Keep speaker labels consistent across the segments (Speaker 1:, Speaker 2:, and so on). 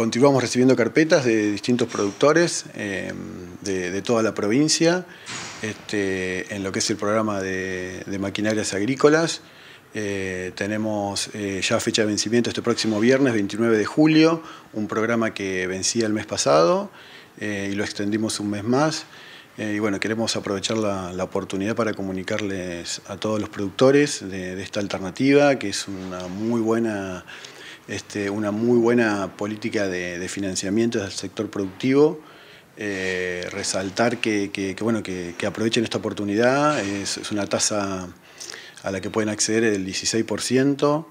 Speaker 1: Continuamos recibiendo carpetas de distintos productores em, de, toda la provincia este, en lo que es el programa de, maquinarias agrícolas. Eh, tenemos eh, ya fecha de vencimiento este próximo viernes 29 de julio, un programa que vencía el mes pasado eh, y lo extendimos un mes más. y bueno, queremos aprovechar la, oportunidad para comunicarles a todos los productores de esta alternativa, que es una muy buena este, una muy buena política de, financiamiento del sector productivo. Eh, resaltar que, aprovechen esta oportunidad, es, una tasa a la que pueden acceder el 16%,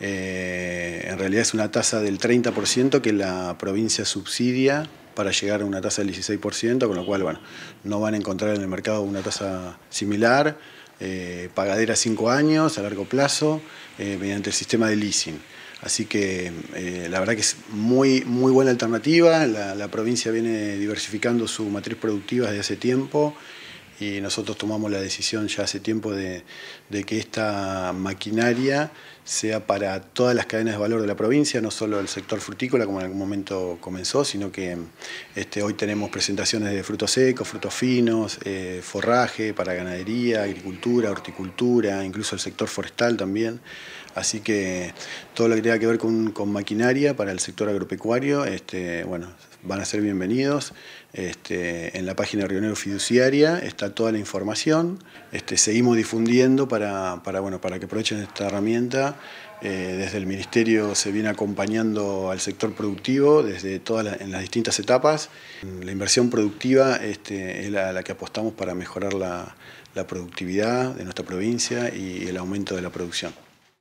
Speaker 1: eh, en realidad es una tasa del 30% que la provincia subsidia para llegar a una tasa del 16%, con lo cual bueno, no van a encontrar en el mercado una tasa similar, eh, pagadera 5 años a largo plazo, mediante el sistema de leasing. Así que eh, la verdad que es muy, muy buena alternativa. La, provincia viene diversificando su matriz productiva desde hace tiempo y nosotros tomamos la decisión ya hace tiempo de, que esta maquinaria sea para todas las cadenas de valor de la provincia, no solo el sector frutícola, como en algún momento comenzó, sino que este, hoy tenemos presentaciones de frutos secos, frutos finos, eh, forraje para ganadería, agricultura, horticultura, incluso el sector forestal también. Así que todo lo que tenga que ver con, maquinaria para el sector agropecuario, este, bueno, van a ser bienvenidos. Este, en la página de Rionero Fiduciaria está toda la información. Este, seguimos difundiendo para, para, que aprovechen esta herramienta. Eh, desde el Ministerio se viene acompañando al sector productivo desde todas en las distintas etapas. La inversión productiva es la, la, que apostamos para mejorar la productividad de nuestra provincia y el aumento de la producción.